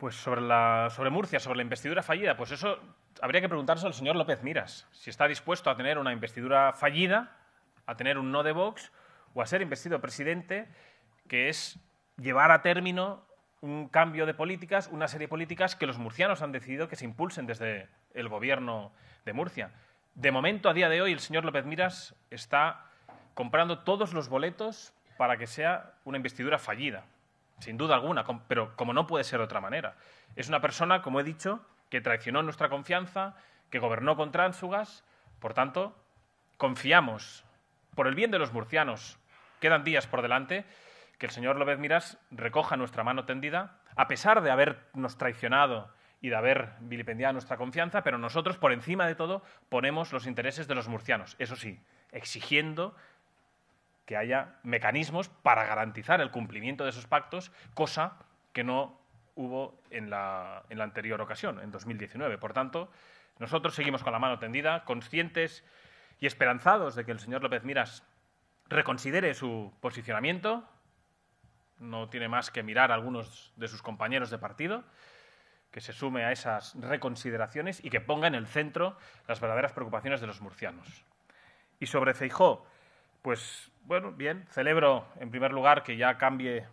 Pues sobre, la, sobre Murcia, sobre la investidura fallida, pues eso habría que preguntarse al señor López Miras, si está dispuesto a tener una investidura fallida, a tener un no de Vox o a ser investido presidente, que es llevar a término un cambio de políticas, una serie de políticas que los murcianos han decidido que se impulsen desde el gobierno de Murcia. De momento, a día de hoy, el señor López Miras está comprando todos los boletos para que sea una investidura fallida sin duda alguna, pero como no puede ser de otra manera. Es una persona, como he dicho, que traicionó nuestra confianza, que gobernó con tránsugas, por tanto, confiamos, por el bien de los murcianos, quedan días por delante, que el señor López Miras recoja nuestra mano tendida, a pesar de habernos traicionado y de haber vilipendiado nuestra confianza, pero nosotros, por encima de todo, ponemos los intereses de los murcianos, eso sí, exigiendo que haya mecanismos para garantizar el cumplimiento de esos pactos, cosa que no hubo en la, anterior ocasión, en 2019. Por tanto, nosotros seguimos con la mano tendida, conscientes y esperanzados de que el señor López Miras reconsidere su posicionamiento. No tiene más que mirar a algunos de sus compañeros de partido, que se sume a esas reconsideraciones y que ponga en el centro las verdaderas preocupaciones de los murcianos. Y sobre Feijóo. Pues bueno, bien, celebro en primer lugar que ya cambie